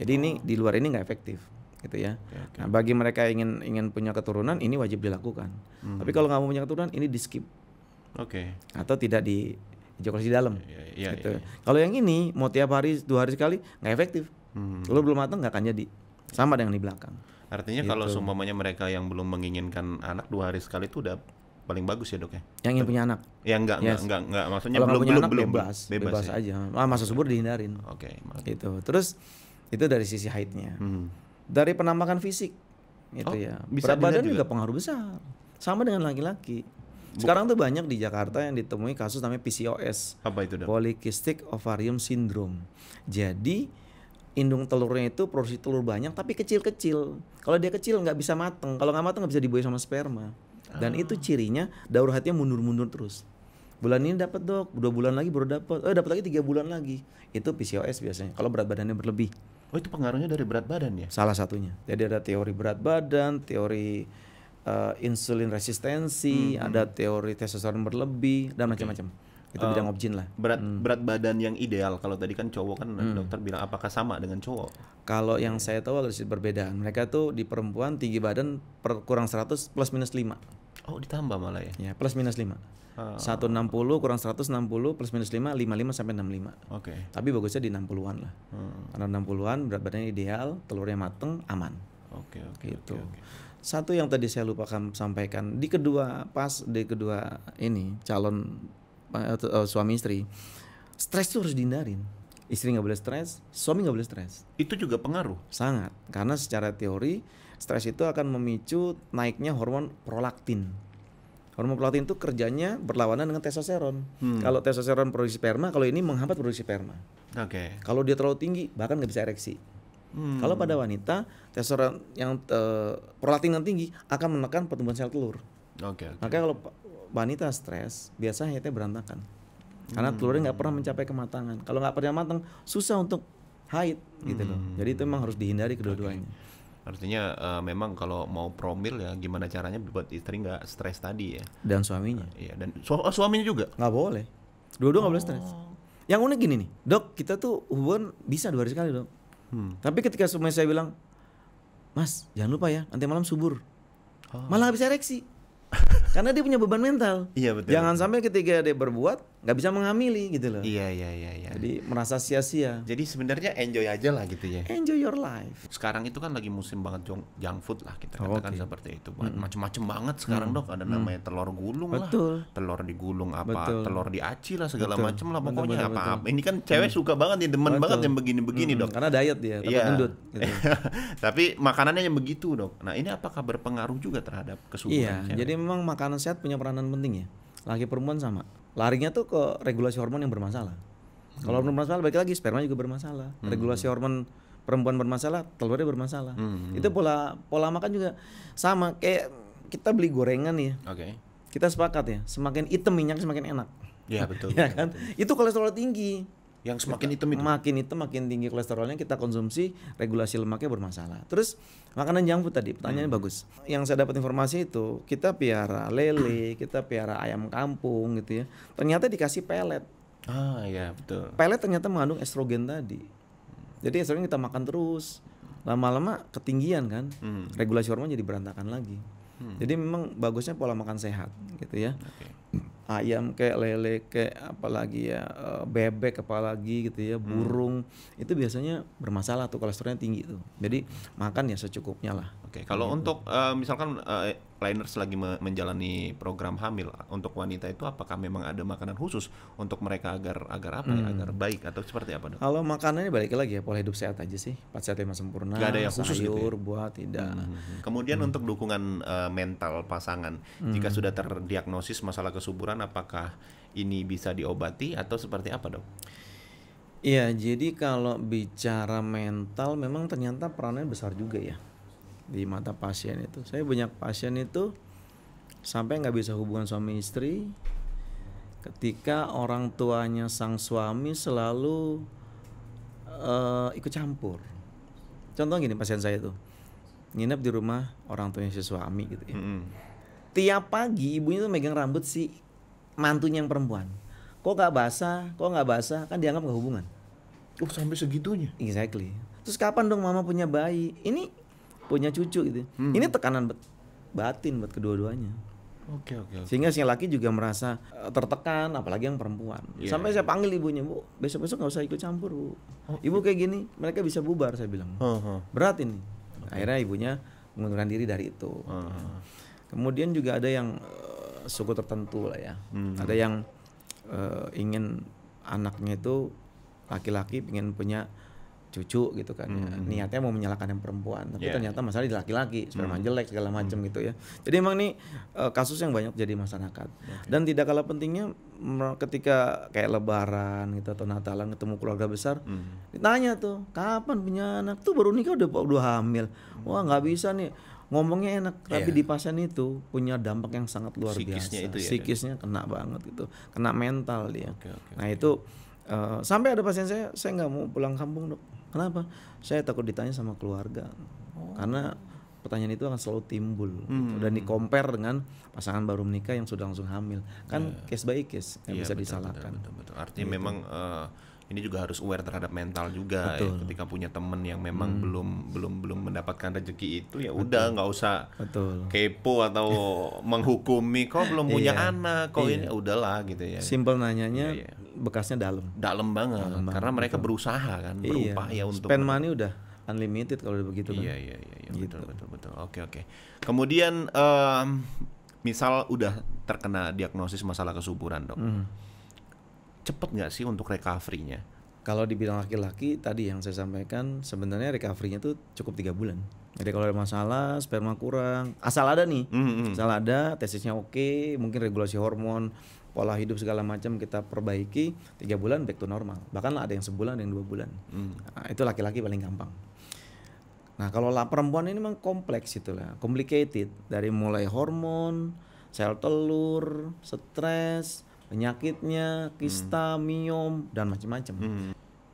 Jadi oh. ini di luar ini nggak efektif gitu ya. Okay, okay. Nah, bagi mereka yang ingin ingin punya keturunan ini wajib dilakukan. Hmm. Tapi kalau nggak mau punya keturunan ini di skip. Oke. Okay. Atau tidak di ejakulasi dalam. Yeah, yeah, iya, gitu. Yeah, kalau yang ini mau tiap hari dua hari sekali nggak efektif. Hmm. Lo belum matang nggak akan jadi. Sama dengan di belakang. Artinya gitu. kalau seumpamanya mereka yang belum menginginkan anak dua hari sekali itu udah paling bagus ya dok ya. Yang ingin punya anak? Ya enggak, yes. enggak, enggak, enggak. Maksudnya Kalau belum, punya belum, anak, belum, bebas, bebas, bebas ya? aja. Ah, masa subur dihindarin. Oke. Okay, itu Terus itu dari sisi heightnya. Hmm. Dari penampakan fisik, itu oh, ya. Bisa Berat badan juga. juga pengaruh besar. Sama dengan laki-laki. Sekarang tuh banyak di Jakarta yang ditemui kasus namanya PCOS. Apa itu dok? Polycystic Ovarium Syndrome. Jadi indung telurnya itu produksi telur banyak tapi kecil-kecil. Kalau dia kecil nggak bisa mateng. Kalau nggak mateng nggak bisa dibuai sama sperma. Dan itu ah. cirinya daur hatinya mundur-mundur terus. Bulan ini dapat dok, dua bulan lagi baru dapat. Eh dapat lagi tiga bulan lagi. Itu PCOS biasanya. Kalau berat badannya berlebih. Oh itu pengaruhnya dari berat badan ya? Salah satunya. Jadi ada teori berat badan, teori uh, insulin resistensi, hmm. ada hmm. teori testosteron berlebih dan okay. macam-macam itu uh, bidang eh, objin lah berat hmm. berat badan yang ideal kalau tadi kan cowok kan eh, hmm. dokter bilang apakah sama dengan cowok kalau yang saya tahu agak sedikit berbeda. mereka tuh di perempuan tinggi badan per, kurang 100 plus minus 5 Oh ditambah malah ya? Ya plus minus 5 ah. enam puluh kurang seratus enam puluh plus minus lima lima lima sampai enam lima. Oke Tapi bagusnya di enam puluhan lah hmm. Karena enam an berat badannya ideal Telurnya mateng aman Oke okay, oke okay, gitu. okay, okay. Satu yang tadi saya lupa sampaikan Di kedua pas di kedua ini calon uh, suami istri Stres itu harus dihindarin Istri nggak boleh stres, suami nggak boleh stres. Itu juga pengaruh. Sangat, karena secara teori stres itu akan memicu naiknya hormon prolaktin. Hormon prolaktin itu kerjanya berlawanan dengan testosteron. Hmm. Kalau testosteron produksi sperma, kalau ini menghambat produksi sperma. Oke. Okay. Kalau dia terlalu tinggi, bahkan nggak bisa ereksi. Hmm. Kalau pada wanita, testosteron yang uh, prolaktin yang tinggi akan menekan pertumbuhan sel telur. Oke. Okay, okay. Makanya kalau wanita stres, biasanya itu berantakan. Karena hmm. telurnya nggak pernah mencapai kematangan. Kalau nggak pernah matang, susah untuk haid gitu hmm. loh. Jadi itu memang harus dihindari kedua-duanya. Okay. Artinya uh, memang kalau mau promil ya gimana caranya buat istri nggak stres tadi ya. Dan suaminya. Uh, iya dan su oh, suaminya juga. Nggak boleh. Dua-dua nggak oh. boleh stres. Oh. Yang unik gini nih, dok kita tuh hubungan bisa dua hari sekali dok. Hmm. Tapi ketika suami saya bilang, mas jangan lupa ya nanti malam subur. Oh. Malah bisa ereksi. Karena dia punya beban mental. Iya betul. Jangan sampai ketika dia berbuat nggak bisa mengamili gitu loh. Iya iya iya. iya. Jadi merasa sia-sia. Jadi sebenarnya enjoy aja lah gitu ya. Enjoy your life. Sekarang itu kan lagi musim banget junk food lah kita oh, katakan okay. seperti itu. Hmm. Macem-macem banget sekarang hmm. dok ada namanya mm. telur gulung betul. lah, telur digulung apa, betul. telur diaci lah segala betul. macem lah pokoknya betul, betul, apa apa. Ini kan cewek hmm. suka banget nih demen betul. banget yang begini-begini hmm. dok. Karena diet dia, tapi iya. yeah. gendut. Gitu. tapi makanannya yang begitu dok. Nah ini apakah berpengaruh juga terhadap kesuburan? Iya. Cewek? Jadi memang makanan sehat punya peranan penting ya. Laki perempuan sama larinya tuh ke regulasi hormon yang bermasalah. Hmm. Kalau hormon bermasalah, baik lagi sperma juga bermasalah. Hmm. Regulasi hormon perempuan bermasalah, telurnya bermasalah. Hmm. hmm Itu hmm. pola pola makan juga sama kayak kita beli gorengan ya. Oke. Okay. Kita sepakat ya, semakin item minyak semakin enak. Iya betul. ya kan? Betul. Itu kolesterol tinggi yang semakin hitam itu makin hitam makin tinggi kolesterolnya kita konsumsi regulasi lemaknya bermasalah terus makanan junk food tadi pertanyaannya hmm. bagus yang saya dapat informasi itu kita piara lele kita piara ayam kampung gitu ya ternyata dikasih pelet ah ya betul pelet ternyata mengandung estrogen tadi jadi estrogen kita makan terus lama-lama ketinggian kan hmm. regulasi hormon jadi berantakan lagi hmm. jadi memang bagusnya pola makan sehat gitu ya okay ayam kayak lele kayak apalagi ya eh, bebek apalagi gitu ya hmm. burung hmm. itu biasanya bermasalah tuh kolesterolnya tinggi tuh jadi makan ya secukupnya lah Oke, kalau gitu. untuk uh, misalkan uh, eh, liners lagi me menjalani program hamil untuk wanita itu apakah memang ada makanan khusus untuk mereka agar agar apa hmm. ya, agar hmm. baik atau seperti apa dok? Kalau makanannya balik lagi ya pola hidup sehat aja sih, 4 sehat sempurna. Gak ada yang khusus sayur, gitu ya? buah tidak. Hmm, hmm, hmm. Kemudian hmm. untuk dukungan uh, mental pasangan, hmm. jika sudah terdiagnosis masalah kesuburan apakah ini bisa diobati atau seperti apa dok? Iya, jadi kalau bicara mental memang ternyata perannya besar juga ya di mata pasien itu saya banyak pasien itu sampai nggak bisa hubungan suami istri ketika orang tuanya sang suami selalu uh, ikut campur contoh gini pasien saya itu, nginep di rumah orang tuanya si suami gitu ya mm -hmm. tiap pagi ibunya tuh megang rambut si mantunya yang perempuan kok nggak basah kok nggak basah kan dianggap nggak hubungan oh sampai segitunya exactly terus kapan dong mama punya bayi ini punya cucu gitu. Hmm. Ini tekanan batin buat kedua-duanya. Oke okay, oke. Okay, okay. Sehingga si laki juga merasa eh, tertekan, apalagi yang perempuan. Yeah. Sampai saya panggil ibunya, bu, besok besok nggak usah ikut campur, bu. Oh, Ibu kayak gini, mereka bisa bubar, saya bilang. Uh -huh. Berat ini. Okay. Akhirnya ibunya mengundurkan diri dari itu. Uh -huh. Kemudian juga ada yang uh, suku tertentu lah ya. Uh-huh. Ada yang uh, ingin anaknya itu laki-laki ingin punya cucu gitu kan Mm-hmm. Niatnya mau menyalahkan yang perempuan, tapi yeah. ternyata masalahnya di laki-laki, sperma mm-hmm. jelek segala macam mm-hmm. gitu ya. Jadi emang nih eh, kasus yang banyak jadi masyarakat. Okay. Dan tidak kalah pentingnya ketika kayak lebaran gitu atau natalan ketemu keluarga besar, mm-hmm. ditanya tuh, "Kapan punya anak?" Tuh baru nikah udah udah hamil. Mm-hmm. Wah, nggak bisa nih ngomongnya enak tapi yeah. di pasien itu punya dampak yang sangat luar Sikisnya biasa itu ya, psikisnya ya? kena banget gitu kena mental dia okay, okay, nah okay. itu uh, sampai ada pasien saya saya nggak mau pulang kampung dok Kenapa? Saya takut ditanya sama keluarga. Oh. Karena pertanyaan itu akan selalu timbul gitu. hmm. gitu. dan di compare dengan pasangan baru menikah yang sudah langsung hamil. Kan yeah. case by case yeah, bisa betul, disalahkan. Betul, betul, betul. Artinya gitu. memang uh, ini juga harus aware terhadap mental juga ya. Betul. ya ketika punya temen yang memang hmm. belum belum belum mendapatkan rezeki itu ya udah nggak usah Betul. kepo atau menghukumi kok belum iya. punya anak kok iya. ini ya udahlah gitu ya simple nanyanya iya, iya, bekasnya dalam dalam banget dalem karena banget. mereka berusaha kan iya. berupaya untuk spend money udah unlimited kalau begitu kan. Iya iya iya, iya gitu. betul betul betul. Oke oke. Kemudian um, misal udah terkena diagnosis masalah kesuburan, Dok. Mm cepet nggak sih untuk recovery-nya? Kalau dibilang laki-laki tadi yang saya sampaikan sebenarnya recovery-nya tuh cukup tiga bulan. Jadi kalau ada masalah sperma kurang, asal ada nih, mm-hmm. asal ada tesisnya oke, mungkin regulasi hormon, pola hidup segala macam kita perbaiki tiga bulan back to normal. Bahkan ada yang sebulan, ada yang dua bulan. Mm. Nah, itu laki-laki paling gampang. Nah kalau lah perempuan ini memang kompleks itulah, complicated dari mulai hormon, sel telur, stres, penyakitnya, kista, hmm. miom dan macam-macam. Hmm.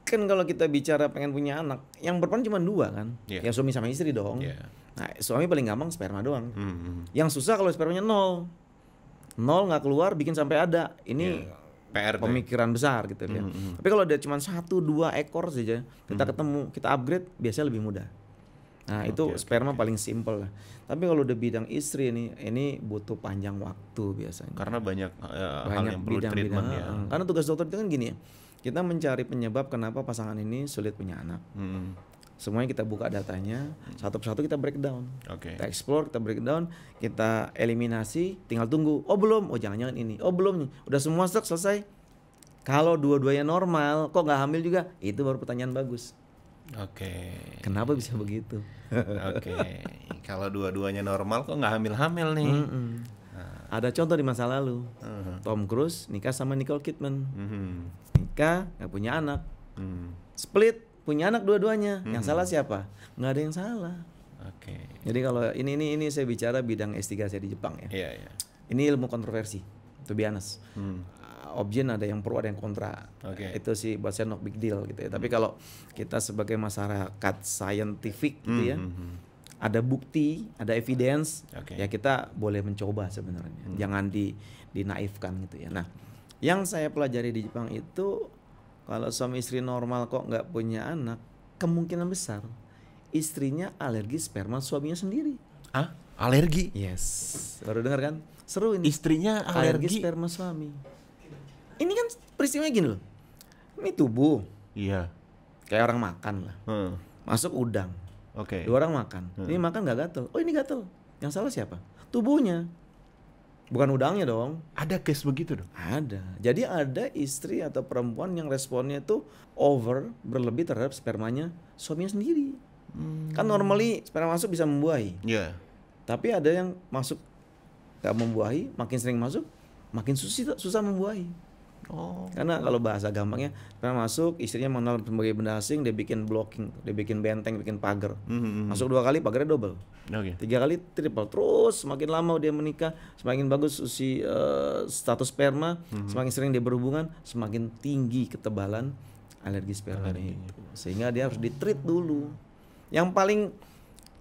Kan kalau kita bicara pengen punya anak, yang berperan cuma dua kan? Yeah. Ya suami sama istri dong. Yeah. Nah, suami paling gampang sperma doang. Hmm, hmm. Yang susah kalau spermanya nol. Nol nggak keluar bikin sampai ada. Ini yeah. PR pemikiran deh. besar gitu -hmm. ya. Tapi kalau ada cuma satu dua ekor saja kita -hmm. ketemu kita upgrade biasanya lebih mudah. Nah, okay, itu okay, sperma paling simple lah. Tapi kalau udah bidang istri nih, ini butuh panjang waktu biasanya. Karena banyak, uh, eh, banyak hal yang perlu bidang, treatment bidang, ya. karena tugas dokter itu kan gini ya. Kita mencari penyebab kenapa pasangan ini sulit punya anak. Hmm. Semuanya kita buka datanya, hmm. satu persatu kita breakdown. Okay. Kita explore, kita breakdown, kita eliminasi, tinggal tunggu. Oh, belum. Oh, jangan-jangan ini. Oh, belum Udah semua stok selesai. Kalau dua-duanya normal, kok nggak hamil juga? Itu baru pertanyaan bagus. Oke. Okay. Kenapa bisa begitu? Oke. Okay. Kalau dua-duanya normal kok nggak hamil-hamil nih. Mm -mm. Nah. Ada contoh di masa lalu. Uh mm-hmm. -huh. Tom Cruise nikah sama Nicole Kidman. Mm -hmm. Nikah nggak punya anak. Mm. Split punya anak dua-duanya. Mm -hmm. Yang mm-hmm. salah siapa? Nggak ada yang salah. Oke. Okay. Jadi kalau ini ini ini saya bicara bidang S3 saya di Jepang ya. Iya yeah, iya. Yeah. Ini ilmu kontroversi. To be honest. Mm objen ada yang pro ada yang kontra okay. itu sih buat saya no big deal gitu ya tapi hmm. kalau kita sebagai masyarakat scientific gitu hmm, ya hmm, -hmm. ada bukti ada evidence okay. ya kita boleh mencoba sebenarnya mm. jangan di dinaifkan gitu ya nah yang saya pelajari di Jepang itu kalau suami istri normal kok nggak punya anak kemungkinan besar istrinya alergi sperma suaminya sendiri ah alergi yes baru dengar kan seru ini istrinya alergi, alergi sperma suami Peristiwanya gini loh. Ini tubuh. Iya. Kayak orang makan lah. Hmm. Masuk udang. Oke. Okay. Dua orang makan. Hmm. Ini makan nggak gatel. Oh ini gatel. Yang salah siapa? Tubuhnya. Bukan udangnya dong. Ada case begitu dong? Ada. Jadi ada istri atau perempuan yang responnya tuh over, berlebih terhadap spermanya suaminya sendiri. Hmm. Kan normally sperma masuk bisa membuahi. Iya. Yeah. Tapi ada yang masuk gak membuahi, makin sering masuk, makin susah, susah membuahi. Oh. Karena kalau bahasa gampangnya, karena masuk istrinya mengenal sebagai benda asing, dia bikin blocking, dia bikin benteng, bikin pagar. Mm-hmm. Masuk dua kali pagarnya double. Okay. Tiga kali triple. Terus semakin lama dia menikah, semakin bagus usi uh, eh, status sperma, mm-hmm. semakin sering dia berhubungan, semakin tinggi ketebalan alergi sperma itu. Sehingga dia harus ditreat dulu. Yang paling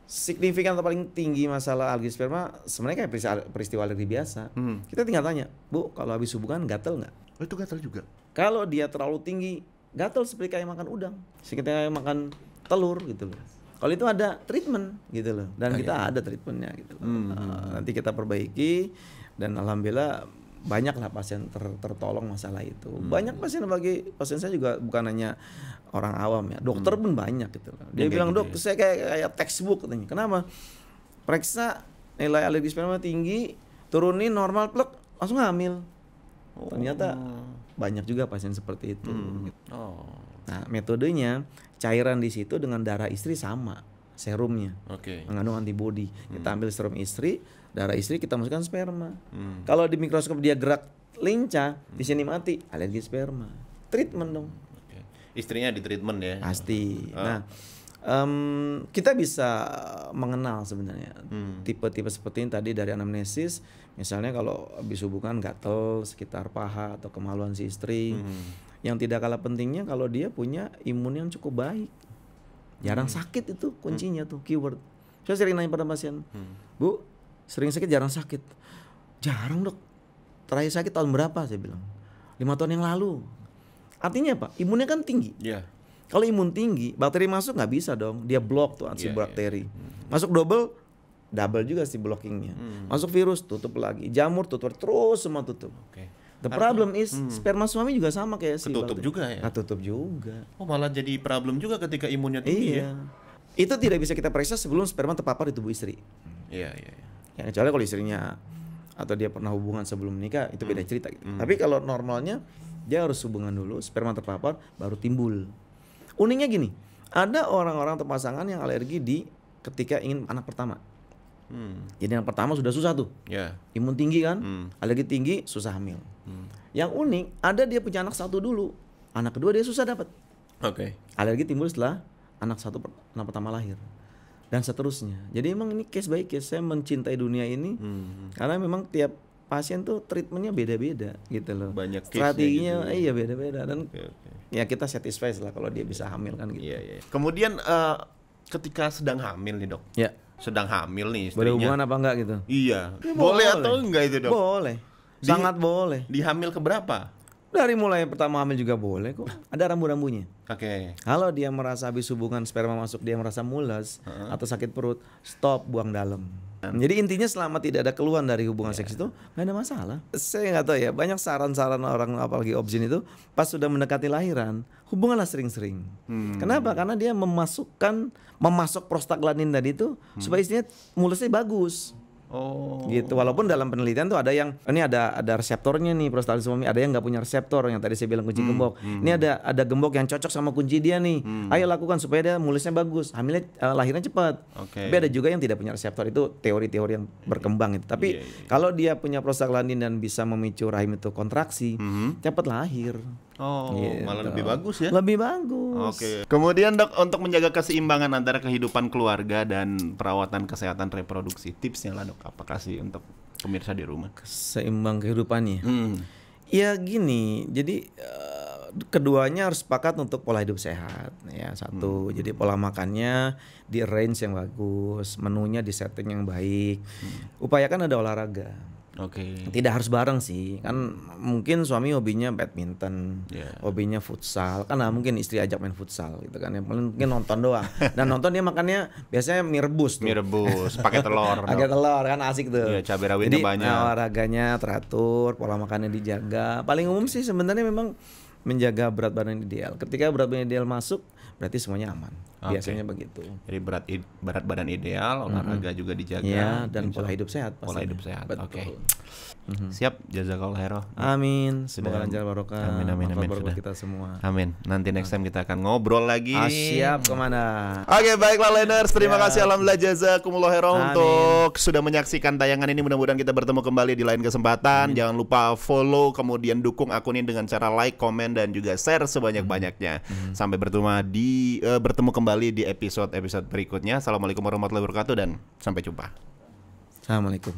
signifikan atau paling tinggi masalah algi sperma sebenarnya kayak peristiwa alergi biasa. Hmm. Kita tinggal tanya, Bu, kalau habis hubungan gatel nggak? Oh, itu gatel juga. Kalau dia terlalu tinggi, gatel seperti kayak makan udang, seperti kayak makan telur gitu loh. Kalau itu ada treatment gitu loh, dan ah, kita iya. ada treatmentnya gitu. Loh. Hmm. Uh, nanti kita perbaiki dan alhamdulillah banyak lah pasien ter, tertolong masalah itu hmm. banyak pasien bagi pasien saya juga bukan hanya orang awam ya dokter hmm. pun banyak gitu dia bilang gitu dok ya. saya kayak kayak textbook katanya kenapa periksa nilai alergi sperma tinggi turunin normal plek langsung hamil oh. ternyata banyak juga pasien seperti itu hmm. oh. oh. nah metodenya cairan di situ dengan darah istri sama serumnya okay. mengandung antibodi hmm. kita ambil serum istri darah istri kita masukkan sperma. Hmm. Kalau di mikroskop dia gerak lincah, hmm. di sini mati, alergi sperma. Treatment dong. Okay. Istrinya di treatment ya. Pasti. Oh. Nah, um, kita bisa mengenal sebenarnya tipe hmm. tipe-tipe seperti ini tadi dari anamnesis misalnya kalau habis hubungan gatel sekitar paha atau kemaluan si istri hmm. yang tidak kalah pentingnya kalau dia punya imun yang cukup baik jarang hmm. sakit itu hmm. kuncinya hmm. tuh keyword saya sering nanya pada pasien hmm. bu sering sakit jarang sakit jarang dok terakhir sakit tahun berapa saya bilang lima tahun yang lalu artinya apa imunnya kan tinggi yeah. kalau imun tinggi bakteri masuk nggak bisa dong dia blok tuh anti yeah, iya. bakteri yeah. masuk double double juga sih blockingnya hmm. masuk virus tutup lagi jamur tutup terus semua tutup okay. The problem is hmm. sperma suami juga sama kayak si Ketutup juga ya. Nah, tutup juga. Oh, malah jadi problem juga ketika imunnya tinggi iya. ya. Itu tidak bisa kita periksa sebelum sperma terpapar di tubuh istri. Hmm. Iya, iya, iya ya kecuali kalau istrinya atau dia pernah hubungan sebelum menikah itu beda hmm. cerita gitu. Hmm. Tapi kalau normalnya dia harus hubungan dulu, sperma terpapar baru timbul. Uniknya gini, ada orang-orang atau pasangan yang alergi di ketika ingin anak pertama. Hmm. Jadi yang pertama sudah susah tuh. Yeah. Imun tinggi kan, hmm. alergi tinggi, susah hamil. Hmm. Yang unik, ada dia punya anak satu dulu, anak kedua dia susah dapat. Okay. Alergi timbul setelah anak satu anak pertama lahir dan seterusnya. Jadi emang ini case by case saya mencintai dunia ini hmm. karena memang tiap pasien tuh treatmentnya beda-beda gitu loh. Banyak strateginya gitu. Ya. iya beda-beda dan okay, okay. ya kita satisfied lah kalau dia bisa hamil kan gitu. Yeah, yeah. Iya. Kemudian uh, ketika sedang hamil nih dok. Ya. Yeah. Sedang hamil nih istrinya. hubungan apa enggak gitu? Iya. iya. boleh, boleh atau enggak itu dok? Boleh. Di, boleh. dihamil keberapa? Dari mulai pertama hamil juga boleh kok. Ada rambu-rambunya. Oke. Okay. Kalau dia merasa habis hubungan sperma masuk dia merasa mules uh -huh. atau sakit perut, stop buang dalam. Jadi intinya selama tidak ada keluhan dari hubungan yeah. seks itu nggak ada masalah. Saya nggak tahu ya banyak saran-saran orang apalagi objin itu pas sudah mendekati lahiran hubunganlah sering-sering. Hmm. Kenapa? Karena dia memasukkan memasok prostaglandin tadi itu hmm. supaya istilahnya mulusnya bagus. Oh. Gitu. Walaupun dalam penelitian tuh ada yang ini ada ada reseptornya nih prostalitis ada yang nggak punya reseptor yang tadi saya bilang kunci hmm. gembok. Hmm. Ini hmm. ada ada gembok yang cocok sama kunci dia nih. Hmm. Ayo lakukan supaya dia mulusnya bagus, hamilnya uh, lahirnya cepat. Okay. Tapi ada juga yang tidak punya reseptor itu teori-teori yang berkembang itu. Tapi yeah, yeah. Iya. kalau dia punya prostaglandin dan bisa memicu rahim itu kontraksi, hmm. cepat lahir. Oh, gitu. malah lebih bagus ya? Lebih bagus. Oke. Okay. Kemudian dok, untuk menjaga keseimbangan antara kehidupan keluarga dan perawatan kesehatan reproduksi, tipsnya lah dok, apa kasih untuk pemirsa di rumah? Seimbang kehidupannya. Hmm. Ya gini, jadi uh, keduanya harus sepakat untuk pola hidup sehat. Ya satu, hmm. jadi pola makannya di range yang bagus, menunya di setting yang baik. Hmm. Upayakan ada olahraga Oke. Okay. Tidak harus bareng sih, kan mungkin suami hobinya badminton, yeah. hobinya futsal, kan nah, mungkin istri ajak main futsal gitu kan, yang paling mungkin nonton doang. Dan nonton dia makannya biasanya mie rebus Mie rebus, pakai telur. pakai telur kan asik tuh. Iya, cabai rawitnya Jadi, banyak. Eh, olahraganya teratur, pola makannya dijaga. Paling umum sih sebenarnya memang menjaga berat badan ideal. Ketika berat badan ideal masuk, berarti semuanya aman. Okay. Biasanya begitu. Jadi berat berat badan ideal, olahraga mm -hmm. juga dijaga. Ya, dan pola hidup sehat. Pola hidup sehat. Oke. Okay. Mm -hmm. Siap, jazakallah khairan. Amin. Semoga lancar barokah. Amin amin amin. Sudah. kita semua. Amin. Nanti next time kita akan ngobrol lagi. Ah, siap kemana? Oke, okay, baiklah Leners. Terima siap. kasih alhamdulillah jazakumullah khairan untuk sudah menyaksikan tayangan ini. Mudah-mudahan kita bertemu kembali di lain kesempatan. Amin. Jangan lupa follow kemudian dukung akun ini dengan cara like, komen dan juga share sebanyak-banyaknya. Mm -hmm. Sampai bertemu di uh, bertemu kembali di episode-episode berikutnya. Assalamualaikum warahmatullahi wabarakatuh dan sampai jumpa. Assalamualaikum.